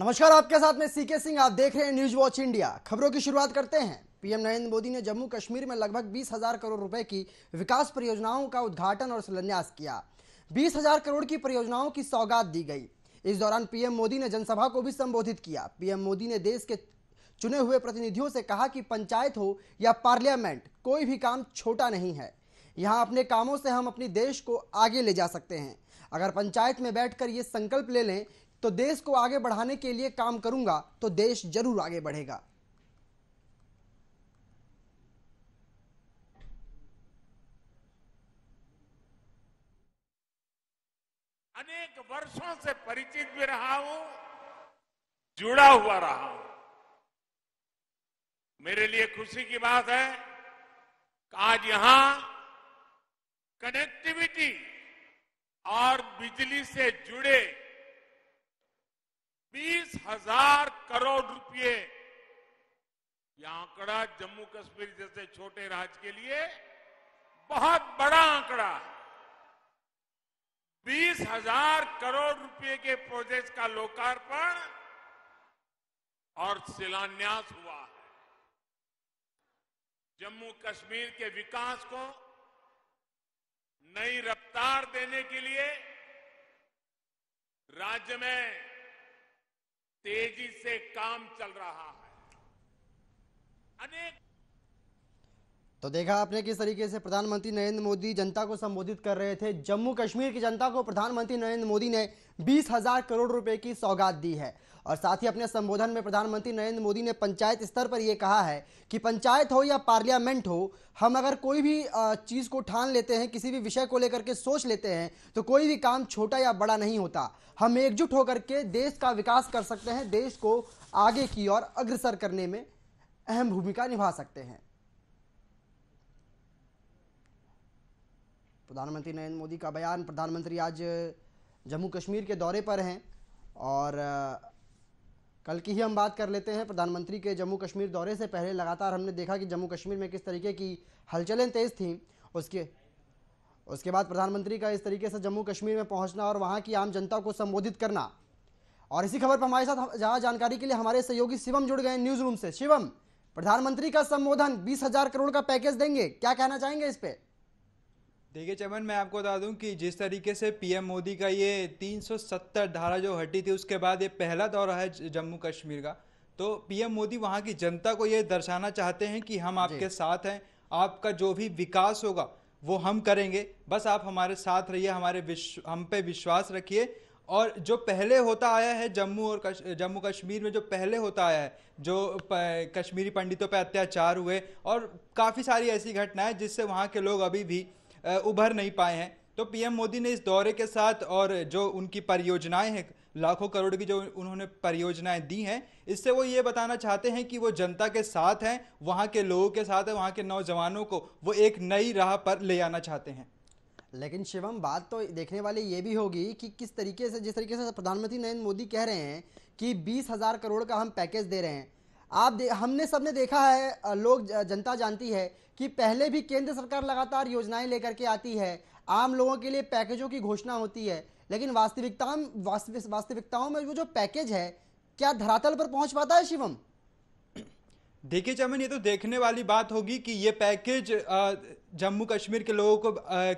नमस्कार आपके साथ में सीके सिंह आप देख रहे हैं न्यूज वॉच इंडिया खबरों की शुरुआत करते हैं पीएम नरेंद्र मोदी ने जम्मू कश्मीर में लगभग बीस हजार करोड़ रुपए की विकास परियोजनाओं का उद्घाटन और शिलान्यास किया बीस हजार करोड़ की परियोजनाओं की सौगात दी गई इस दौरान पीएम मोदी ने जनसभा को भी संबोधित किया पीएम मोदी ने देश के चुने हुए प्रतिनिधियों से कहा कि पंचायत हो या पार्लियामेंट कोई भी काम छोटा नहीं है यहाँ अपने कामों से हम अपने देश को आगे ले जा सकते हैं अगर पंचायत में बैठकर ये संकल्प ले लें तो देश को आगे बढ़ाने के लिए काम करूंगा तो देश जरूर आगे बढ़ेगा अनेक वर्षों से परिचित भी रहा हूं जुड़ा हुआ रहा हूं मेरे लिए खुशी की बात है आज यहां कनेक्टिविटी और बिजली से जुड़े बीस हजार करोड़ रुपए यह आंकड़ा जम्मू कश्मीर जैसे छोटे राज्य के लिए बहुत बड़ा आंकड़ा है बीस हजार करोड़ रुपए के प्रोजेक्ट का लोकार्पण और शिलान्यास हुआ है जम्मू कश्मीर के विकास को नई रफ्तार देने के लिए राज्य में तेजी से काम चल रहा है अनेक तो देखा आपने किस तरीके से प्रधानमंत्री नरेंद्र मोदी जनता को संबोधित कर रहे थे जम्मू कश्मीर की जनता को प्रधानमंत्री नरेंद्र मोदी ने बीस हजार करोड़ रुपए की सौगात दी है और साथ ही अपने संबोधन में प्रधानमंत्री नरेंद्र मोदी ने पंचायत स्तर पर यह कहा है कि पंचायत हो या पार्लियामेंट हो हम अगर कोई भी चीज़ को ठान लेते हैं किसी भी विषय को लेकर के सोच लेते हैं तो कोई भी काम छोटा या बड़ा नहीं होता हम एकजुट होकर के देश का विकास कर सकते हैं देश को आगे की ओर अग्रसर करने में अहम भूमिका निभा सकते हैं प्रधानमंत्री नरेंद्र मोदी का बयान प्रधानमंत्री आज जम्मू कश्मीर के दौरे पर हैं और कल की ही हम बात कर लेते हैं प्रधानमंत्री के जम्मू कश्मीर दौरे से पहले लगातार हमने देखा कि जम्मू कश्मीर में किस तरीके की हलचलें तेज़ थीं उसके उसके बाद प्रधानमंत्री का इस तरीके से जम्मू कश्मीर में पहुंचना और वहां की आम जनता को संबोधित करना और इसी खबर पर हमारे साथ ज़्यादा जानकारी के लिए हमारे सहयोगी शिवम जुड़ गए न्यूज रूम से शिवम प्रधानमंत्री का संबोधन बीस हजार करोड़ का पैकेज देंगे क्या कहना चाहेंगे इस पर देखिए चमन मैं आपको बता दूं कि जिस तरीके से पीएम मोदी का ये 370 धारा जो हटी थी उसके बाद ये पहला दौरा है जम्मू कश्मीर का तो पीएम मोदी वहाँ की जनता को ये दर्शाना चाहते हैं कि हम आपके साथ हैं आपका जो भी विकास होगा वो हम करेंगे बस आप हमारे साथ रहिए हमारे विश्व हम पे विश्वास रखिए और जो पहले होता आया है जम्मू और कश, जम्मू कश्मीर में जो पहले होता आया है जो प, कश्मीरी पंडितों पर अत्याचार हुए और काफ़ी सारी ऐसी घटनाएं जिससे वहाँ के लोग अभी भी उभर नहीं पाए हैं तो पीएम मोदी ने इस दौरे के साथ और जो उनकी परियोजनाएं हैं लाखों करोड़ की जो उन्होंने परियोजनाएं दी हैं इससे वो ये बताना चाहते हैं कि वो जनता के साथ हैं वहाँ के लोगों के साथ हैं वहाँ के नौजवानों को वो एक नई राह पर ले आना चाहते हैं लेकिन शिवम बात तो देखने वाली ये भी होगी कि किस तरीके से जिस तरीके से प्रधानमंत्री नरेंद्र मोदी कह रहे हैं कि बीस हज़ार करोड़ का हम पैकेज दे रहे हैं आप हमने सबने देखा है लोग जनता जानती है कि पहले भी केंद्र सरकार लगातार योजनाएं लेकर के आती है आम लोगों के लिए पैकेजों की घोषणा होती है लेकिन वास्तविकता वास्तविकताओं में वो जो पैकेज है क्या धरातल पर पहुंच पाता है शिवम देखिए चमन ये तो देखने वाली बात होगी कि ये पैकेज जम्मू कश्मीर के लोगों को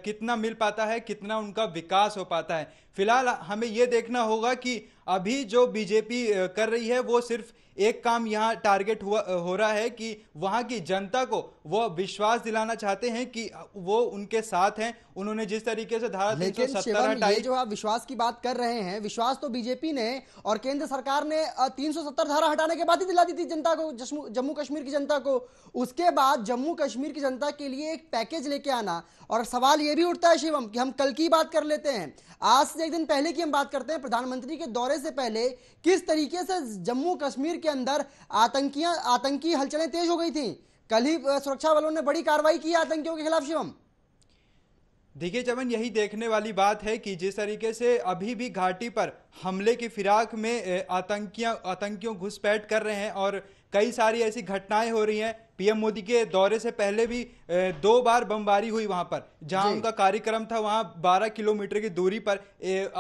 कितना मिल पाता है कितना उनका विकास हो पाता है फिलहाल हमें ये देखना होगा कि अभी जो बीजेपी कर रही है वो सिर्फ एक काम यहाँ टारगेट हुआ हो रहा है कि वहाँ की जनता को वो विश्वास दिलाना चाहते हैं कि वो उनके साथ हैं उन्होंने जिस तरीके से धारा लेकिन ये जो आप विश्वास की बात कर रहे हैं विश्वास तो बीजेपी ने और केंद्र सरकार ने 370 धारा हटाने के बाद ही दिला दी थी जनता को जम्मू कश्मीर की जनता को उसके बाद जम्मू कश्मीर की जनता के लिए एक पैकेज लेके आना और सवाल ये भी उठता है शिवम कि हम कल की बात कर लेते हैं आज से एक दिन पहले की हम बात करते हैं प्रधानमंत्री के दौरे से पहले किस तरीके से जम्मू कश्मीर के अंदर आतंकियां आतंकी हलचलें तेज हो गई थी कल ही सुरक्षा बलों ने बड़ी कार्रवाई की आतंकियों के खिलाफ शिवम देखिए चमन यही देखने वाली बात है कि जिस तरीके से अभी भी घाटी पर हमले की फिराक में आतंकियां आतंकियों घुसपैठ कर रहे हैं और कई सारी ऐसी घटनाएं हो रही हैं पीएम मोदी के दौरे से पहले भी दो बार बमबारी हुई वहां पर जहां उनका कार्यक्रम था वहां 12 किलोमीटर की दूरी पर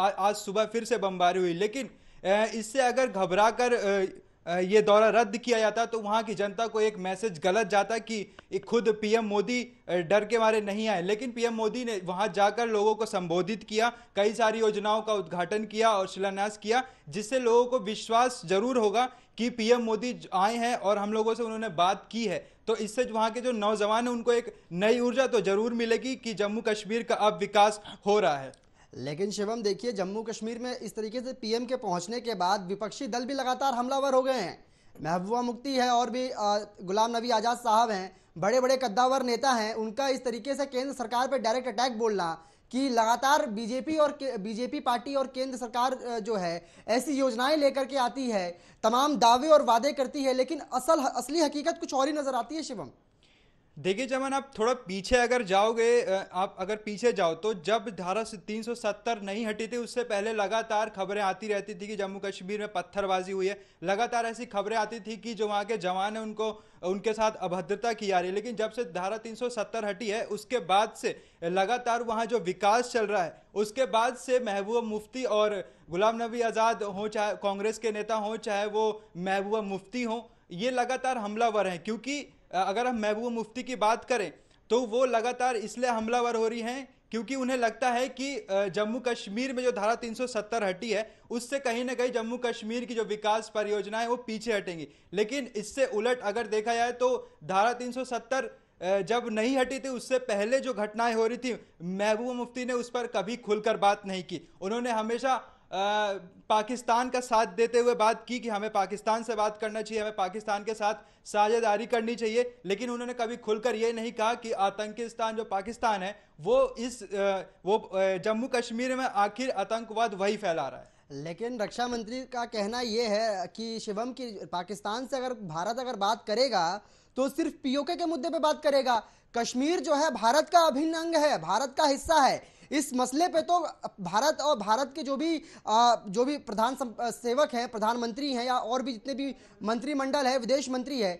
आज सुबह फिर से बमबारी हुई लेकिन इससे अगर घबरा कर ये दौरा रद्द किया जाता तो वहाँ की जनता को एक मैसेज गलत जाता कि खुद पीएम मोदी डर के मारे नहीं आए लेकिन पीएम मोदी ने वहाँ जाकर लोगों को संबोधित किया कई सारी योजनाओं का उद्घाटन किया और शिलान्यास किया जिससे लोगों को विश्वास जरूर होगा कि पीएम मोदी आए हैं और हम लोगों से उन्होंने बात की है तो इससे वहाँ के जो नौजवान हैं उनको एक नई ऊर्जा तो जरूर मिलेगी कि जम्मू कश्मीर का अब विकास हो रहा है लेकिन शिवम देखिए जम्मू कश्मीर में इस तरीके से पीएम के पहुंचने के बाद विपक्षी दल भी लगातार हमलावर हो गए हैं महबूबा मुफ्ती है और भी गुलाम नबी आज़ाद साहब हैं बड़े बड़े कद्दावर नेता हैं उनका इस तरीके से केंद्र सरकार पर डायरेक्ट अटैक बोलना कि लगातार बीजेपी और बीजेपी पार्टी और केंद्र सरकार जो है ऐसी योजनाएं लेकर के आती है तमाम दावे और वादे करती है लेकिन असल असली हकीकत कुछ और ही नज़र आती है शिवम देखिए जमन आप थोड़ा पीछे अगर जाओगे आप अगर पीछे जाओ तो जब धारा तीन सौ सत्तर नहीं हटी थी उससे पहले लगातार खबरें आती रहती थी कि जम्मू कश्मीर में पत्थरबाजी हुई है लगातार ऐसी खबरें आती थी कि जो वहाँ के जवान हैं उनको उनके साथ अभद्रता की जा रही है लेकिन जब से धारा तीन सौ सत्तर हटी है उसके बाद से लगातार वहाँ जो विकास चल रहा है उसके बाद से महबूबा मुफ्ती और गुलाम नबी आज़ाद हों चाहे कांग्रेस के नेता हों चाहे वो महबूबा मुफ्ती हों ये लगातार हमलावर हैं क्योंकि अगर हम महबूबा मुफ्ती की बात करें तो वो लगातार इसलिए हमलावर हो रही हैं क्योंकि उन्हें लगता है कि जम्मू कश्मीर में जो धारा 370 हटी है उससे कहीं ना कहीं जम्मू कश्मीर की जो विकास परियोजनाएं वो पीछे हटेंगी लेकिन इससे उलट अगर देखा जाए तो धारा 370 जब नहीं हटी थी उससे पहले जो घटनाएं हो रही थी महबूबा मुफ्ती ने उस पर कभी खुलकर बात नहीं की उन्होंने हमेशा आ, पाकिस्तान का साथ देते हुए बात की कि हमें पाकिस्तान से बात करना चाहिए हमें पाकिस्तान के साथ साझेदारी करनी चाहिए लेकिन उन्होंने कभी खुलकर ये नहीं कहा कि आतंकिस्तान जो पाकिस्तान है वो इस वो जम्मू कश्मीर में आखिर आतंकवाद वही फैला रहा है लेकिन रक्षा मंत्री का कहना यह है कि शिवम की पाकिस्तान से अगर भारत अगर बात करेगा तो सिर्फ पीओके के मुद्दे पर बात करेगा कश्मीर जो है भारत का अभिन्न अंग है भारत का हिस्सा है इस मसले पे तो भारत और भारत के जो भी जो भी प्रधान सेवक हैं प्रधानमंत्री हैं या और भी जितने भी मंत्रिमंडल है विदेश मंत्री है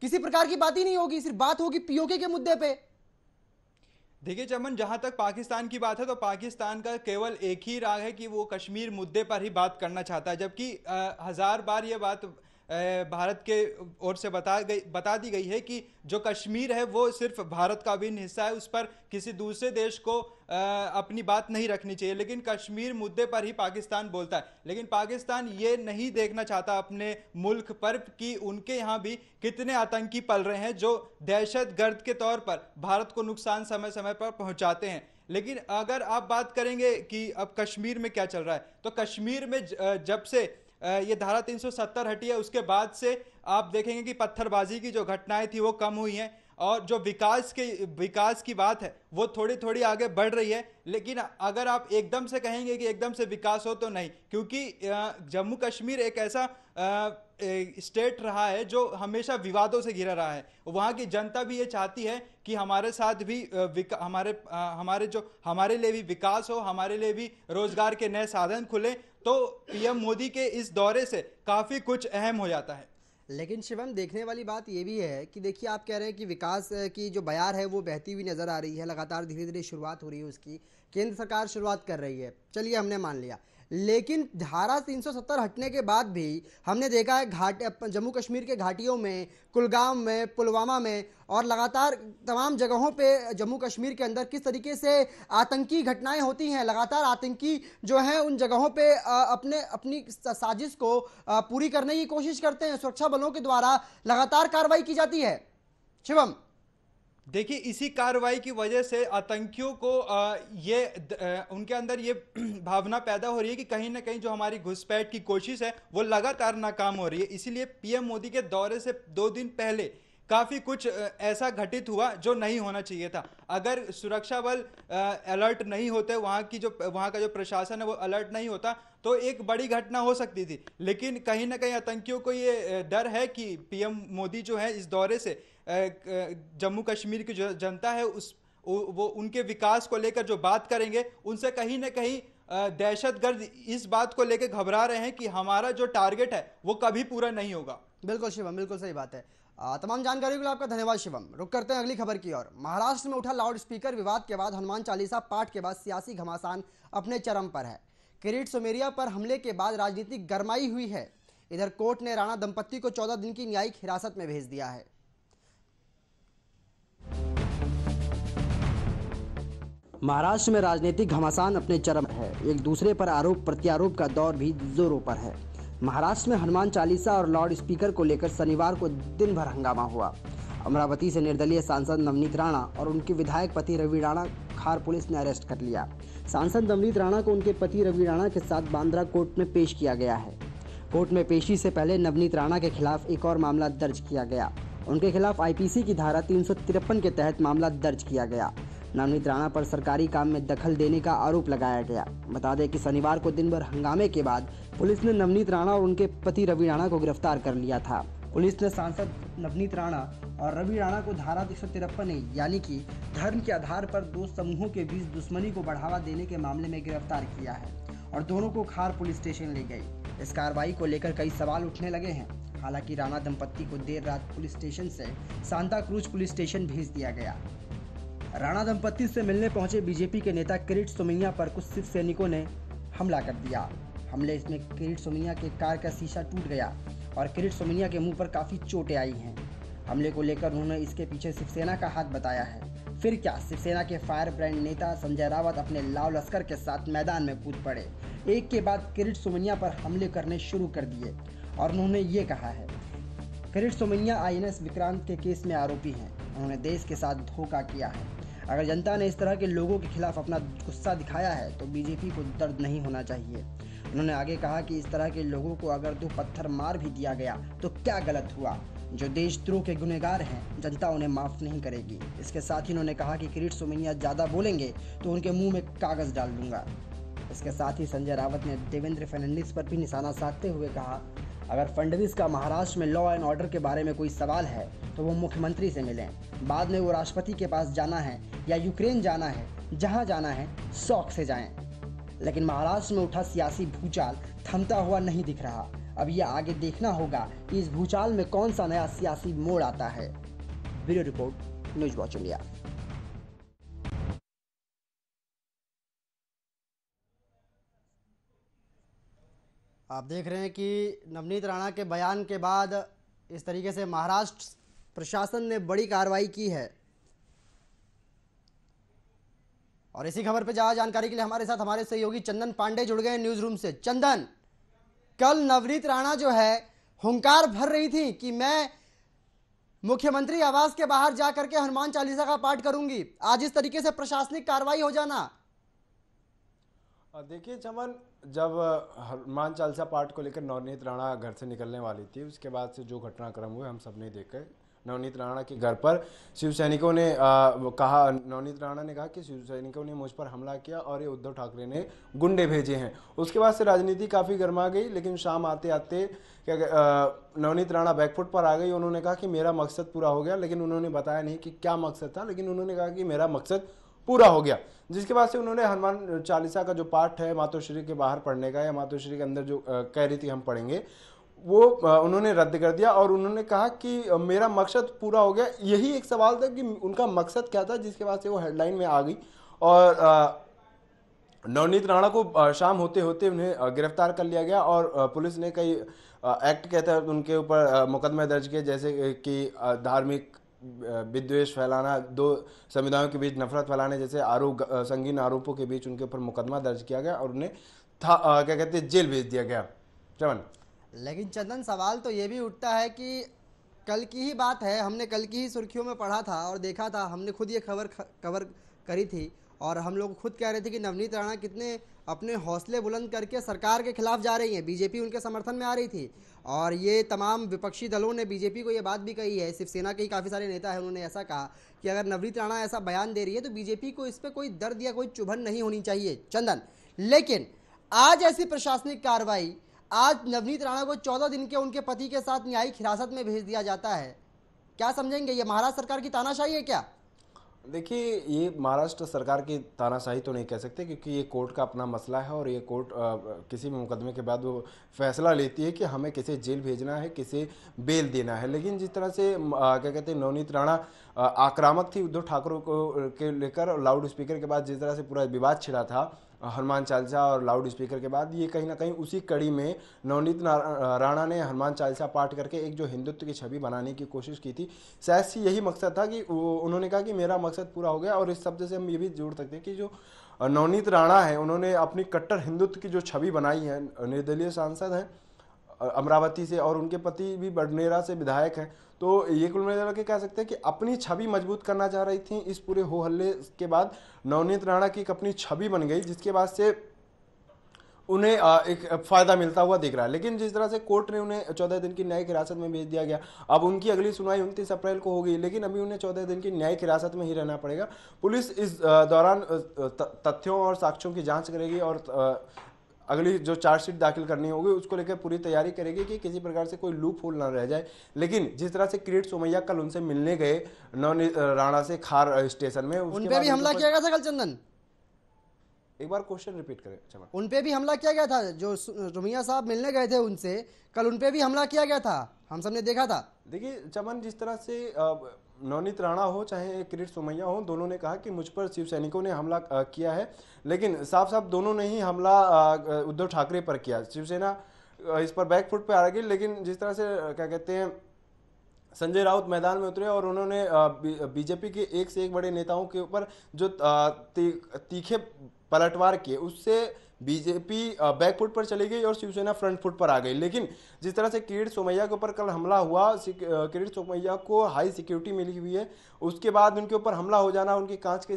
किसी प्रकार की बात ही नहीं होगी सिर्फ बात होगी पीओके के मुद्दे पे देखिए चमन जहां तक पाकिस्तान की बात है तो पाकिस्तान का केवल एक ही राग है कि वो कश्मीर मुद्दे पर ही बात करना चाहता है जबकि हजार बार ये बात भारत के ओर से बता गई बता दी गई है कि जो कश्मीर है वो सिर्फ भारत का अभिन्न हिस्सा है उस पर किसी दूसरे देश को अपनी बात नहीं रखनी चाहिए लेकिन कश्मीर मुद्दे पर ही पाकिस्तान बोलता है लेकिन पाकिस्तान ये नहीं देखना चाहता अपने मुल्क पर कि उनके यहाँ भी कितने आतंकी पल रहे हैं जो दहशत गर्द के तौर पर भारत को नुकसान समय समय पर पहुँचाते हैं लेकिन अगर आप बात करेंगे कि अब कश्मीर में क्या चल रहा है तो कश्मीर में जब से ये धारा 370 हटी है उसके बाद से आप देखेंगे कि पत्थरबाजी की जो घटनाएं थी वो कम हुई हैं और जो विकास के विकास की बात है वो थोड़ी थोड़ी आगे बढ़ रही है लेकिन अगर आप एकदम से कहेंगे कि एकदम से विकास हो तो नहीं क्योंकि जम्मू कश्मीर एक ऐसा स्टेट रहा है जो हमेशा विवादों से घिरा रहा है वहाँ की जनता भी ये चाहती है कि हमारे साथ भी हमारे हमारे जो हमारे लिए भी विकास हो हमारे लिए भी रोजगार के नए साधन खुले तो पीएम मोदी के इस दौरे से काफ़ी कुछ अहम हो जाता है लेकिन शिवम देखने वाली बात ये भी है कि देखिए आप कह रहे हैं कि विकास की जो बयार है वो बहती हुई नज़र आ रही है लगातार धीरे धीरे शुरुआत हो रही है उसकी केंद्र सरकार शुरुआत कर रही है चलिए हमने मान लिया लेकिन धारा 370 हटने के बाद भी हमने देखा है घाट जम्मू कश्मीर के घाटियों में कुलगाम में पुलवामा में और लगातार तमाम जगहों पे जम्मू कश्मीर के अंदर किस तरीके से आतंकी घटनाएं होती हैं लगातार आतंकी जो हैं उन जगहों पे अपने अपनी साजिश को पूरी करने की कोशिश करते हैं सुरक्षा बलों के द्वारा लगातार कार्रवाई की जाती है शिवम देखिए इसी कार्रवाई की वजह से आतंकियों को ये उनके अंदर ये भावना पैदा हो रही है कि कहीं ना कहीं जो हमारी घुसपैठ की कोशिश है वो लगातार नाकाम हो रही है इसीलिए पीएम मोदी के दौरे से दो दिन पहले काफ़ी कुछ ऐसा घटित हुआ जो नहीं होना चाहिए था अगर सुरक्षा बल अलर्ट नहीं होते वहाँ की जो वहाँ का जो प्रशासन है वो अलर्ट नहीं होता तो एक बड़ी घटना हो सकती थी लेकिन कहीं ना कहीं आतंकियों को ये डर है कि पीएम मोदी जो है इस दौरे से जम्मू कश्मीर की जो जनता है उस वो उनके विकास को लेकर जो बात करेंगे उनसे कहीं ना कहीं दहशतगर्द इस बात को लेकर घबरा रहे हैं कि हमारा जो टारगेट है वो कभी पूरा नहीं होगा बिल्कुल शिवम बिल्कुल सही बात है तमाम जानकारी के लिए आपका धन्यवाद शिवम रुक करते हैं अगली खबर की ओर महाराष्ट्र में उठा लाउड स्पीकर विवाद के बाद हनुमान चालीसा पाठ के बाद सियासी घमासान अपने चरम पर है किरीट सुमेरिया पर हमले के बाद राजनीतिक गरमाई हुई है इधर कोर्ट ने राणा दंपत्ति को चौदह दिन की न्यायिक हिरासत में भेज दिया है महाराष्ट्र में राजनीतिक घमासान अपने चरम है एक दूसरे पर आरोप प्रत्यारोप का दौर भी जोरों पर है महाराष्ट्र में हनुमान चालीसा और लाउड स्पीकर को लेकर शनिवार को दिन भर हंगामा हुआ अमरावती से निर्दलीय सांसद नवनीत राणा और उनके विधायक पति रवि राणा खार पुलिस ने अरेस्ट कर लिया सांसद नवनीत राणा को उनके पति रवि राणा के साथ बांद्रा कोर्ट में पेश किया गया है कोर्ट में पेशी से पहले नवनीत राणा के खिलाफ एक और मामला दर्ज किया गया उनके खिलाफ आईपीसी की धारा तीन के तहत मामला दर्ज किया गया नवनीत राणा पर सरकारी काम में दखल देने का आरोप लगाया गया बता दें कि शनिवार को दिन भर हंगामे के बाद पुलिस ने नवनीत राणा और उनके पति रवि राणा को गिरफ्तार कर लिया था पुलिस ने सांसद नवनीत राणा और रवि राणा को धारा एक सौ तिरपन यानी कि धर्म के आधार पर दो समूहों के बीच दुश्मनी को बढ़ावा देने के मामले में गिरफ्तार किया है और दोनों को खार पुलिस स्टेशन ले गई इस कार्रवाई को लेकर कई सवाल उठने लगे हैं हालांकि राणा दंपत्ति को देर रात पुलिस स्टेशन से सांता क्रूज पुलिस स्टेशन भेज दिया गया राणा दंपति से मिलने पहुंचे बीजेपी के नेता किरीट सोमैया पर कुछ शिव सैनिकों ने हमला कर दिया हमले इसमें किरीट सोमैया के कार का शीशा टूट गया और किरीट सोमैया के मुंह पर काफ़ी चोटें आई हैं हमले को लेकर उन्होंने इसके पीछे शिवसेना का हाथ बताया है फिर क्या शिवसेना के फायर ब्रांड नेता संजय रावत अपने लाव लश्कर के साथ मैदान में कूद पड़े एक के बाद किरीट सोमैया पर हमले करने शुरू कर दिए और उन्होंने ये कहा है किरीट सोमैया एस विक्रांत के केस में आरोपी हैं उन्होंने देश के साथ धोखा किया है अगर जनता ने इस तरह के लोगों के खिलाफ अपना गुस्सा दिखाया है तो बीजेपी को दर्द नहीं होना चाहिए उन्होंने आगे कहा कि इस तरह के लोगों को अगर दो पत्थर मार भी दिया गया तो क्या गलत हुआ जो देशद्रोह के गुनेगार हैं जनता उन्हें माफ़ नहीं करेगी इसके साथ ही उन्होंने कहा कि किरीट सोमिनिया ज़्यादा बोलेंगे तो उनके मुंह में कागज़ डाल दूंगा इसके साथ ही संजय रावत ने देवेंद्र फडणवीस पर भी निशाना साधते हुए कहा अगर फडणवीस का महाराष्ट्र में लॉ एंड ऑर्डर के बारे में कोई सवाल है तो वो मुख्यमंत्री से मिलें बाद में वो राष्ट्रपति के पास जाना है या यूक्रेन जाना है जहाँ जाना है शौक से जाएं लेकिन महाराष्ट्र में उठा सियासी भूचाल थमता हुआ नहीं दिख रहा अब यह आगे देखना होगा कि इस भूचाल में कौन सा नया सियासी मोड़ आता है bureau report news watch India आप देख रहे हैं कि नवनीत राणा के बयान के बाद इस तरीके से महाराष्ट्र प्रशासन ने बड़ी कार्रवाई की है और इसी खबर पर ज़्यादा जानकारी के लिए हमारे साथ हमारे सहयोगी चंदन पांडे जुड़ गए न्यूज रूम से चंदन कल नवनीत राणा जो है हुंकार भर रही थी कि मैं मुख्यमंत्री आवास के बाहर जा करके हनुमान चालीसा का पाठ करूंगी आज इस तरीके से प्रशासनिक कार्रवाई हो जाना देखिए चमन जब हनुमान चालीसा पाठ को लेकर नवनीत राणा घर से निकलने वाली थी उसके बाद से जो घटनाक्रम हुए हम सब ने देखे नवनीत राणा के घर पर शिव सैनिकों ने आ, कहा नवनीत राणा ने कहा कि शिव सैनिकों ने मुझ पर हमला किया और ये उद्धव ठाकरे ने गुंडे भेजे हैं उसके बाद से राजनीति काफ़ी गर्मा गई लेकिन शाम आते आते क्या नवनीत राणा बैकफुट पर आ गई उन्होंने कहा कि मेरा मकसद पूरा हो गया लेकिन उन्होंने बताया नहीं कि क्या मकसद था लेकिन उन्होंने कहा कि मेरा मकसद पूरा हो गया जिसके बाद से उन्होंने हनुमान चालीसा का जो पाठ है मातोश्री के बाहर पढ़ने का या मातोश्री के अंदर जो कह रही थी हम पढ़ेंगे वो उन्होंने रद्द कर दिया और उन्होंने कहा कि मेरा मकसद पूरा हो गया यही एक सवाल था कि उनका मकसद क्या था जिसके बाद से वो हेडलाइन में आ गई और नवनीत राणा को शाम होते होते उन्हें गिरफ्तार कर लिया गया और पुलिस ने कई एक्ट के तहत उनके ऊपर मुकदमे दर्ज किए जैसे कि धार्मिक विद्वेष फैलाना दो समुदायों के बीच नफरत फैलाने जैसे आरोप संगीन आरोपों के बीच उनके ऊपर मुकदमा दर्ज किया गया और उन्हें था आ, क्या कहते हैं जेल भेज दिया गया चमन लेकिन चंदन सवाल तो ये भी उठता है कि कल की ही बात है हमने कल की ही सुर्खियों में पढ़ा था और देखा था हमने खुद ये खबर कवर करी थी और हम लोग खुद कह रहे थे कि नवनीत राणा कितने अपने हौसले बुलंद करके सरकार के खिलाफ जा रही हैं बीजेपी उनके समर्थन में आ रही थी और ये तमाम विपक्षी दलों ने बीजेपी को ये बात भी कही है शिवसेना के ही काफ़ी सारे नेता हैं उन्होंने ऐसा कहा कि अगर नवनीत राणा ऐसा बयान दे रही है तो बीजेपी को इस पर कोई दर्द या कोई चुभन नहीं होनी चाहिए चंदन लेकिन आज ऐसी प्रशासनिक कार्रवाई आज नवनीत राणा को चौदह दिन के उनके पति के साथ न्यायिक हिरासत में भेज दिया जाता है क्या समझेंगे ये महाराष्ट्र सरकार की तानाशाही है क्या देखिए ये महाराष्ट्र सरकार की तानाशाही तो नहीं कह सकते क्योंकि ये कोर्ट का अपना मसला है और ये कोर्ट आ, किसी भी मुकदमे के बाद वो फैसला लेती है कि हमें किसे जेल भेजना है किसे बेल देना है लेकिन जिस तरह से क्या कहते हैं नवनीत राणा आक्रामक थी उद्धव ठाकरे को के लेकर लाउड स्पीकर के बाद जिस तरह से पूरा विवाद छिड़ा था हनुमान चालीसा और लाउड स्पीकर के बाद ये कहीं ना कहीं उसी कड़ी में नवनीत राणा ने हनुमान चालीसा पाठ करके एक जो हिंदुत्व की छवि बनाने की कोशिश की थी शायद से यही मकसद था कि उन्होंने कहा कि मेरा मकसद पूरा हो गया और इस शब्द से हम ये भी जोड़ सकते हैं कि जो नवनीत राणा है उन्होंने अपनी कट्टर हिंदुत्व की जो छवि बनाई है निर्दलीय सांसद हैं अमरावती से और उनके पति भी बडनेरा से विधायक हैं तो ये कुल मिलाकर के कह सकते हैं कि अपनी छवि मजबूत करना चाह रही थी इस पूरे हो हल्ले के बाद नवनीत राणा की एक अपनी छवि बन गई जिसके बाद से उन्हें एक फ़ायदा मिलता हुआ दिख रहा है लेकिन जिस तरह से कोर्ट ने उन्हें चौदह दिन की न्यायिक हिरासत में भेज दिया गया अब उनकी अगली सुनवाई उनतीस अप्रैल को होगी लेकिन अभी उन्हें चौदह दिन की न्यायिक हिरासत में ही रहना पड़ेगा पुलिस इस दौरान तथ्यों और साक्ष्यों की जांच करेगी और अगली जो चार्जशीट दाखिल करनी होगी उसको लेकर पूरी तैयारी करेगी कि किसी प्रकार से कोई लूप होल ना रह जाए लेकिन जिस तरह से किरीट सोमैया कल उनसे मिलने गए नौनी राणा से खार स्टेशन में उन पर भी हमला किया गया था कल चंदन एक बार क्वेश्चन रिपीट करें चमन अच्छा, उन पे भी हमला किया गया था जो रुमिया साहब मिलने गए थे उनसे कल उन पे भी हमला किया गया था हम ने देखा था देखिए चमन जिस तरह से नवनीत राणा हो चाहे किरीट सोमैया हो दोनों ने कहा कि मुझ पर शिव सैनिकों ने हमला किया है लेकिन साफ साफ दोनों ने ही हमला उद्धव ठाकरे पर किया शिवसेना इस पर बैकफुट पे आ रही लेकिन जिस तरह से क्या कहते हैं संजय राउत मैदान में उतरे और उन्होंने बीजेपी के एक से एक बड़े नेताओं के ऊपर जो तीखे पलटवार किए उससे बीजेपी बैकफुट पर चली गई और शिवसेना फ्रंट फुट पर आ गई लेकिन जिस तरह से किरीट सोमैया के ऊपर कल हमला हुआ किरीट सोमैया को हाई सिक्योरिटी मिली हुई है उसके बाद उनके ऊपर हमला हो जाना उनकी कांच के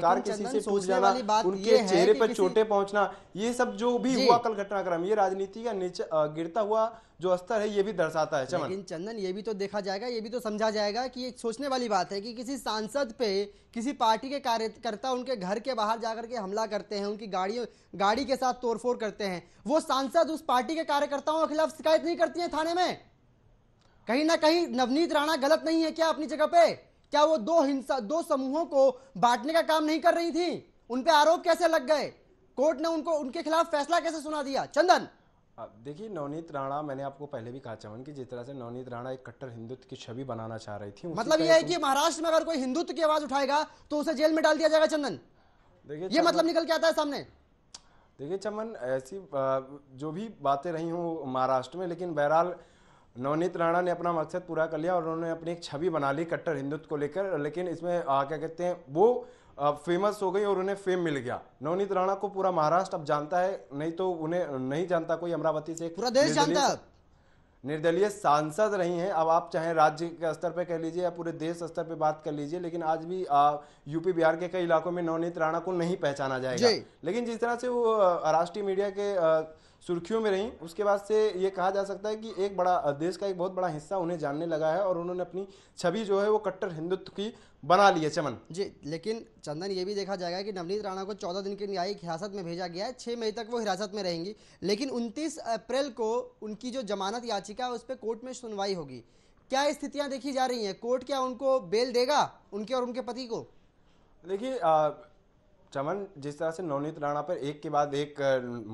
कार के शीशे टूट जाना उनके चेहरे पर चोटें पहुंचना ये सब जो भी हुआ कल घटनाक्रम ये राजनीति का नीचे गिरता हुआ जो स्तर है ये भी दर्शाता है चमन लेकिन चंदन ये भी तो देखा जाएगा ये भी तो समझा जाएगा कि एक सोचने वाली बात है कि किसी सांसद पे किसी पार्टी के कार्यकर्ता उनके घर के बाहर जाकर के हमला करते हैं उनकी गाड़ियों गाड़ी के साथ तोड़फोड़ करते हैं वो सांसद उस पार्टी के कार्यकर्ताओं के खिलाफ शिकायत नहीं करती है थाने में कहीं ना कहीं नवनीत राणा गलत नहीं है क्या अपनी जगह पे क्या वो दो हिंसा दो समूहों को बांटने का काम नहीं कर रही थी उनपे आरोप कैसे लग गए कोर्ट ने उनको उनके खिलाफ फैसला कैसे सुना दिया चंदन देखिए नवनीत राणा मैंने आपको पहले भी कहा चमन की जिस तरह से नवनीत राणा एक कट्टर हिंदुत्व की छवि बनाना चाह रही थी मतलब यह है कि महाराष्ट्र में अगर कोई हिंदुत्व की आवाज उठाएगा तो उसे जेल में डाल दिया जाएगा चंदन देखिए ये मतलब निकल के आता है सामने देखिए चमन ऐसी जो भी बातें रही हूँ महाराष्ट्र में लेकिन बहरहाल नवनीत राणा ने अपना मकसद पूरा कर लिया और उन्होंने अपनी एक छवि बना ली कट्टर हिंदुत्व को लेकर लेकिन इसमें आ, क्या कहते हैं वो फेमस हो गई और उन्हें फेम मिल गया नवनीत राणा को पूरा महाराष्ट्र अब जानता है नहीं तो उन्हें नहीं जानता कोई अमरावती से पूरा देश जानता है निर्दलीय सांसद रही हैं अब आप चाहे राज्य के स्तर पर कह लीजिए या पूरे देश स्तर पर बात कर लीजिए लेकिन आज भी आ, यूपी बिहार के कई इलाकों में नवनीत राणा को नहीं पहचाना जाएगा लेकिन जिस तरह से वो राष्ट्रीय मीडिया के आ, सुर्खियों में रहीं उसके बाद से ये कहा जा सकता है कि एक बड़ा देश का एक बहुत बड़ा हिस्सा उन्हें जानने लगा है और उन्होंने अपनी छवि जो है वो कट्टर हिंदुत्व की बना ली है चमन जी लेकिन चंदन ये भी देखा जाएगा कि नवनीत राणा को चौदह दिन की न्यायिक हिरासत में भेजा गया है छः मई तक वो हिरासत में रहेंगी लेकिन उनतीस अप्रैल को उनकी जो जमानत याचिका है उस पर कोर्ट में सुनवाई होगी क्या स्थितियाँ देखी जा रही हैं कोर्ट क्या उनको बेल देगा उनके और उनके पति को देखिए चमन जिस तरह से नवनीत राणा पर एक के बाद एक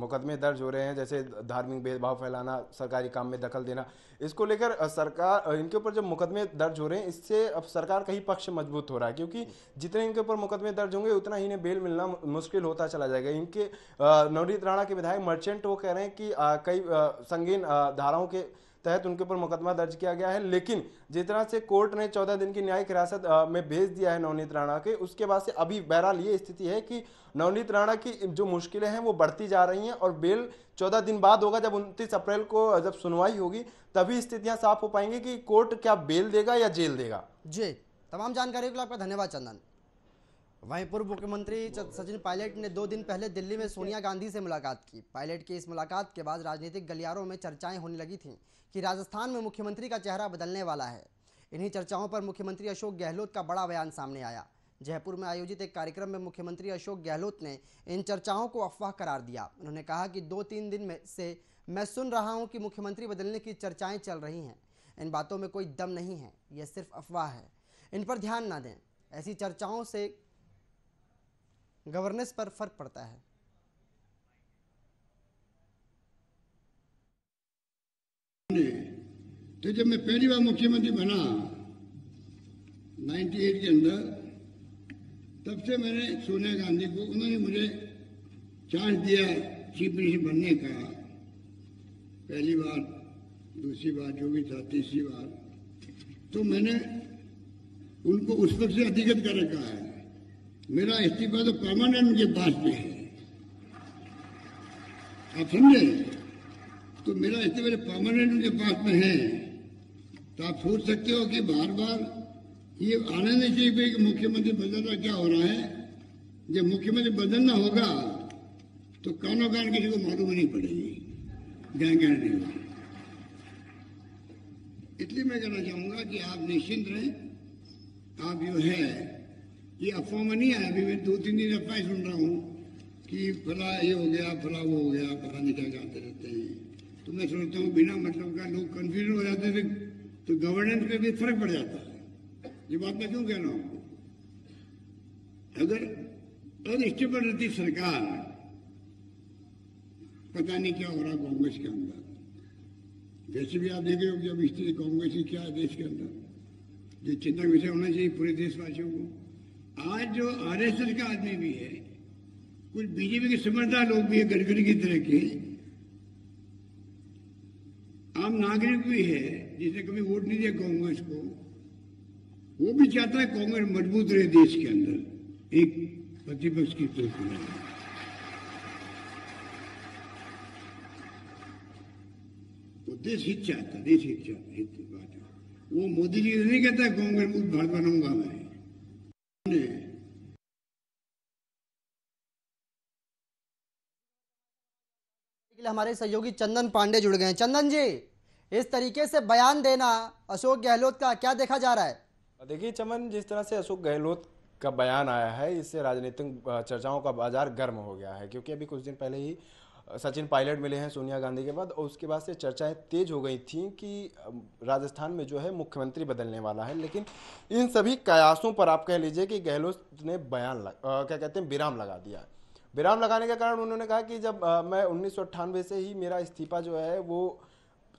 मुकदमे दर्ज हो रहे हैं जैसे धार्मिक भेदभाव फैलाना सरकारी काम में दखल देना इसको लेकर सरकार इनके ऊपर जो मुकदमे दर्ज हो रहे हैं इससे अब सरकार का ही पक्ष मजबूत हो रहा है क्योंकि जितने इनके ऊपर मुकदमे दर्ज होंगे उतना ही इन्हें बेल मिलना मुश्किल होता चला जाएगा इनके नवनीत राणा के विधायक मर्चेंट वो कह रहे हैं कि कई संगीन धाराओं के तहत उनके ऊपर मुकदमा दर्ज किया गया है लेकिन जिस तरह से कोर्ट ने चौदह दिन की न्यायिक हिरासत में भेज दिया है नवनीत राणा के उसके बाद से अभी बहरहाल ये स्थिति है कि नवनीत राणा की जो मुश्किलें हैं वो बढ़ती जा रही हैं और बेल चौदह दिन बाद होगा जब उनतीस अप्रैल को जब सुनवाई होगी तभी स्थितियां साफ हो पाएंगी कि कोर्ट क्या बेल देगा या जेल देगा जी तमाम जानकारी के लिए आपका धन्यवाद चंदन वहीं पूर्व मुख्यमंत्री सचिन पायलट ने दो दिन पहले दिल्ली में सोनिया गांधी से मुलाकात की पायलट की इस मुलाकात के बाद राजनीतिक गलियारों में चर्चाएं होने लगी थीं कि राजस्थान में मुख्यमंत्री का चेहरा बदलने वाला है इन्हीं चर्चाओं पर मुख्यमंत्री अशोक गहलोत का बड़ा बयान सामने आया जयपुर में आयोजित एक कार्यक्रम में मुख्यमंत्री अशोक गहलोत ने इन चर्चाओं को अफवाह करार दिया उन्होंने कहा कि दो तीन दिन में से मैं सुन रहा हूँ कि मुख्यमंत्री बदलने की चर्चाएँ चल रही हैं इन बातों में कोई दम नहीं है यह सिर्फ अफवाह है इन पर ध्यान ना दें ऐसी चर्चाओं से गवर्नेंस पर फर्क पड़ता है तो जब मैं पहली बार मुख्यमंत्री बना 98 के अंदर तब से मैंने सोनिया गांधी को उन्होंने मुझे चांस दिया चीफ मिनिस्टर बनने का पहली बार दूसरी बार जो भी था तीसरी बार तो मैंने उनको उस वक्त से अधिगत कर रखा है मेरा इस्तीफा तो परमानेंट मुझे बात पे है आप समझे तो मेरा इस्तीफा परमानेंट मुझे बात में है तो आप सोच सकते हो कि बार बार ये आना नहीं चाहिए कि मुख्यमंत्री बदलना क्या हो रहा है जब मुख्यमंत्री बदलना होगा तो कानों कान किसी को मालूम नहीं पड़ेगी जानकारी नहीं इसलिए मैं कहना चाहूंगा कि आप निश्चिंत रहें आप जो है ये अफवाह में नहीं आया अभी मैं दो तीन दिन अफवाह सुन रहा हूँ कि फला ये हो गया फला वो हो गया पता नहीं क्या कहते रहते हैं तो मैं सोचता हूँ बिना मतलब का लोग कन्फ्यूज हो जाते थे तो गवर्नेंस पे भी फर्क पड़ जाता है ये बात मैं क्यों कह रहा हूँ अगर अनस्टेबल रहती सरकार पता नहीं क्या हो रहा कांग्रेस के अंदर वैसे भी आप देख रहे हो कि अब स्थिति कांग्रेस की क्या है देश के अंदर जो चिंता विषय होना चाहिए पूरे देशवासियों को आज जो आरएसएस का आदमी भी है कुछ बीजेपी के समझदार लोग भी है गडकरी की तरह के आम नागरिक भी है जिसे कभी वोट नहीं दिया कांग्रेस को वो भी चाहता है कांग्रेस मजबूत रहे देश के अंदर एक प्रतिपक्ष की तो देश हित चाहता देश हित चाहता हित बात वो मोदी जी नहीं कहता कांग्रेस भारत बनाऊंगा मैं Sunday. हमारे सहयोगी चंदन पांडे जुड़ गए हैं चंदन जी इस तरीके से बयान देना अशोक गहलोत का क्या देखा जा रहा है देखिए चमन जिस तरह से अशोक गहलोत का बयान आया है इससे राजनीतिक चर्चाओं का बाजार गर्म हो गया है क्योंकि अभी कुछ दिन पहले ही सचिन पायलट मिले हैं सोनिया गांधी के बाद और उसके बाद से चर्चाएं तेज हो गई थी कि राजस्थान में जो है मुख्यमंत्री बदलने वाला है लेकिन इन सभी कयासों पर आप कह लीजिए कि गहलोत ने बयान लग, आ, क्या कहते हैं विराम लगा दिया है विराम लगाने के कारण उन्होंने कहा कि जब आ, मैं उन्नीस से ही मेरा इस्तीफा जो है वो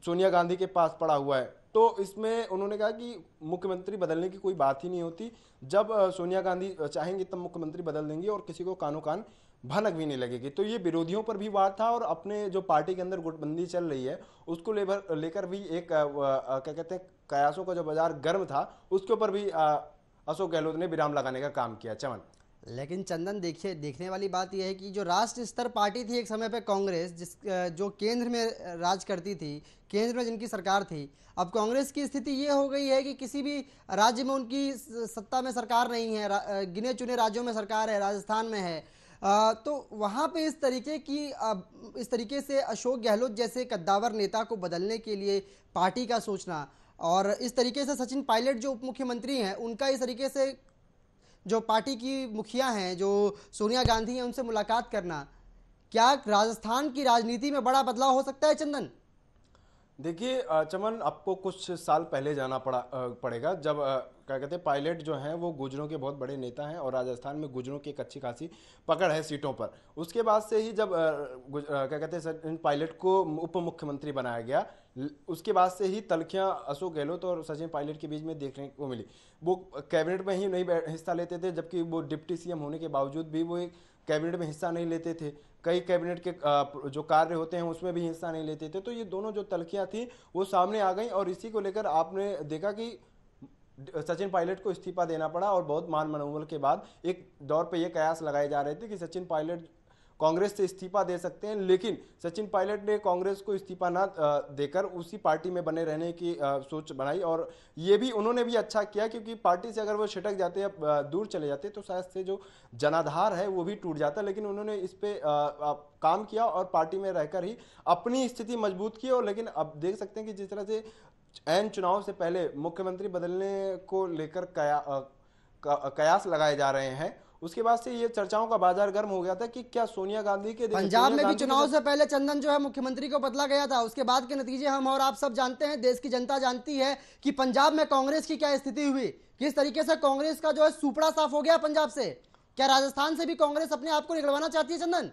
सोनिया गांधी के पास पड़ा हुआ है तो इसमें उन्होंने कहा कि मुख्यमंत्री बदलने की कोई बात ही नहीं होती जब सोनिया गांधी चाहेंगी तब मुख्यमंत्री बदल देंगी और किसी को कानो कान भनक भी नहीं लगेगी तो ये विरोधियों पर भी वार था और अपने जो पार्टी के अंदर गुटबंदी चल रही है उसको लेकर लेकर भी एक क्या कहते हैं कयासों का जो बाजार गर्म था उसके ऊपर भी अशोक गहलोत ने विराम लगाने का काम किया चमन लेकिन चंदन देखिए देखने वाली बात यह है कि जो राष्ट्र स्तर पार्टी थी एक समय पर कांग्रेस जिस जो केंद्र में राज करती थी केंद्र में जिनकी सरकार थी अब कांग्रेस की स्थिति ये हो गई है कि किसी भी राज्य में उनकी सत्ता में सरकार नहीं है गिने चुने राज्यों में सरकार है राजस्थान में है तो वहाँ पे इस तरीके की इस तरीके से अशोक गहलोत जैसे कद्दावर नेता को बदलने के लिए पार्टी का सोचना और इस तरीके से सचिन पायलट जो उप मुख्यमंत्री हैं उनका इस तरीके से जो पार्टी की मुखिया हैं जो सोनिया गांधी हैं उनसे मुलाकात करना क्या राजस्थान की राजनीति में बड़ा बदलाव हो सकता है चंदन देखिए चमन आपको कुछ साल पहले जाना पड़ा पड़ेगा जब क्या कहते हैं पायलट जो हैं वो गुजरों के बहुत बड़े नेता हैं और राजस्थान में गुजरों की एक अच्छी खासी पकड़ है सीटों पर उसके बाद से ही जब क्या कहते हैं सचिन पायलट को उप मुख्यमंत्री बनाया गया उसके बाद से ही तलखियां अशोक गहलोत और सचिन पायलट के बीच में देखने को मिली वो कैबिनेट में ही नहीं हिस्सा लेते थे जबकि वो डिप्टी सीएम होने के बावजूद भी वो एक कैबिनेट में हिस्सा नहीं लेते थे कई कैबिनेट के जो कार्य होते हैं उसमें भी हिस्सा नहीं लेते थे तो ये दोनों जो तलखियाँ थी वो सामने आ गई और इसी को लेकर आपने देखा कि सचिन पायलट को इस्तीफा देना पड़ा और बहुत मान मनोबल के बाद एक दौर पे ये कयास लगाए जा रहे थे कि सचिन पायलट कांग्रेस से इस्तीफा दे सकते हैं लेकिन सचिन पायलट ने कांग्रेस को इस्तीफा ना देकर उसी पार्टी में बने रहने की सोच बनाई और ये भी उन्होंने भी अच्छा किया क्योंकि पार्टी से अगर वो छिटक जाते या दूर चले जाते तो शायद से जो जनाधार है वो भी टूट जाता लेकिन उन्होंने इस पर काम किया और पार्टी में रहकर ही अपनी स्थिति मजबूत की और लेकिन अब देख सकते हैं कि जिस तरह से एन चुनाव से पहले मुख्यमंत्री बदलने को लेकर कया, कयास लगाए जा रहे हैं उसके बाद से ये चर्चाओं का बाजार गर्म हो गया था कि क्या सोनिया गांधी के पंजाब में भी चुनाव से पहले चंदन जो है मुख्यमंत्री को बदला गया था उसके बाद के नतीजे हम और आप सब जानते हैं देश की जनता जानती है कि पंजाब में कांग्रेस की क्या स्थिति हुई किस तरीके से कांग्रेस का जो है सुपड़ा साफ हो गया पंजाब से क्या राजस्थान से भी कांग्रेस अपने आप को निकलवाना चाहती है चंदन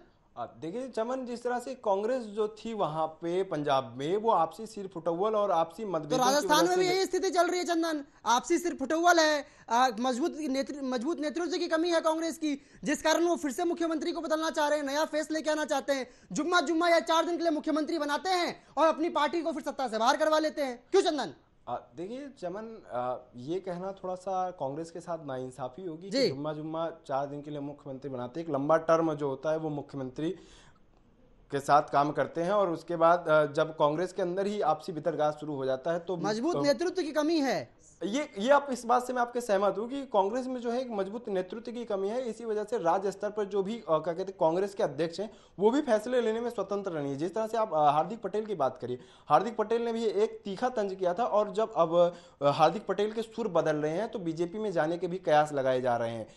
देखिए चमन जिस तरह से कांग्रेस जो थी वहां पे पंजाब में वो आपसी सिर फुटौल और आपसी मतभेद तो राजस्थान में भी यही स्थिति चल रही है चंदन आपसी सिर फुटौल है मजबूत नेत्र, मजबूत नेतृत्व की कमी है कांग्रेस की जिस कारण वो फिर से मुख्यमंत्री को बदलना चाह रहे हैं नया फेस लेके आना चाहते हैं जुम्मा जुम्मा या चार दिन के लिए मुख्यमंत्री बनाते हैं और अपनी पार्टी को फिर सत्ता से बाहर करवा लेते हैं क्यों चंदन देखिए चमन ये कहना थोड़ा सा कांग्रेस के साथ नाइंसाफी होगी कि जुम्मा जुम्मा चार दिन के लिए मुख्यमंत्री बनाते एक लंबा टर्म जो होता है वो मुख्यमंत्री के साथ काम करते हैं और उसके बाद जब कांग्रेस के अंदर ही आपसी बितरगाज शुरू हो जाता है तो मजबूत तो नेतृत्व की कमी है ये ये आप इस बात से मैं आपके सहमत हूँ कि कांग्रेस में जो है एक मजबूत नेतृत्व की कमी है इसी वजह से राज्य स्तर पर जो भी क्या कहते हैं कांग्रेस के अध्यक्ष हैं वो भी फैसले लेने में स्वतंत्र नहीं है जिस तरह से आप हार्दिक पटेल की बात करिए हार्दिक पटेल ने भी एक तीखा तंज किया था और जब अब हार्दिक पटेल के सुर बदल रहे हैं तो बीजेपी में जाने के भी कयास लगाए जा रहे हैं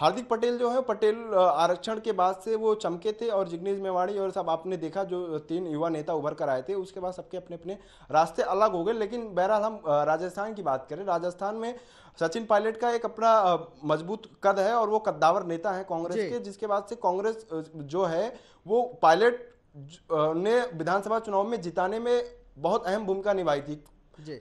हार्दिक पटेल जो है पटेल आरक्षण के बाद से वो चमके थे और जिग्नेश मेवाड़ी और सब आपने देखा जो तीन युवा नेता उभर कर आए थे उसके बाद सबके अपने अपने रास्ते अलग हो गए लेकिन बहरहाल हम राजस्थान की बात करें राजस्थान में सचिन पायलट का एक अपना मजबूत कद है और वो कद्दावर नेता है कांग्रेस के जिसके बाद से कांग्रेस जो है वो पायलट ने विधानसभा चुनाव में जिताने में बहुत अहम भूमिका निभाई थी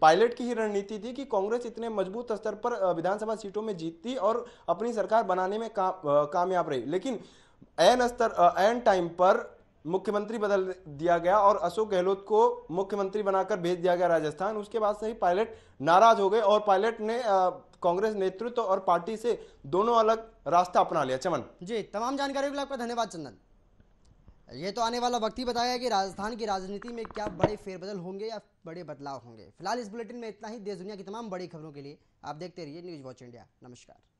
पायलट की ही रणनीति थी कि कांग्रेस इतने मजबूत स्तर पर विधानसभा सीटों में जीतती और अपनी सरकार बनाने में का, कामयाब रही लेकिन एन स्तर एन टाइम पर मुख्यमंत्री बदल दिया गया और अशोक गहलोत को मुख्यमंत्री बनाकर भेज दिया गया राजस्थान उसके बाद से ही पायलट नाराज हो गए और पायलट ने कांग्रेस नेतृत्व और पार्टी से दोनों अलग रास्ता अपना लिया चमन जी तमाम जानकारी के लिए आपका धन्यवाद चंदन ये तो आने वाला वक्त ही बताया कि राजस्थान की राजनीति में क्या बड़े फेरबदल होंगे या बड़े बदलाव होंगे फिलहाल इस बुलेटिन में इतना ही देश दुनिया की तमाम बड़ी खबरों के लिए आप देखते रहिए न्यूज़ वॉच इंडिया नमस्कार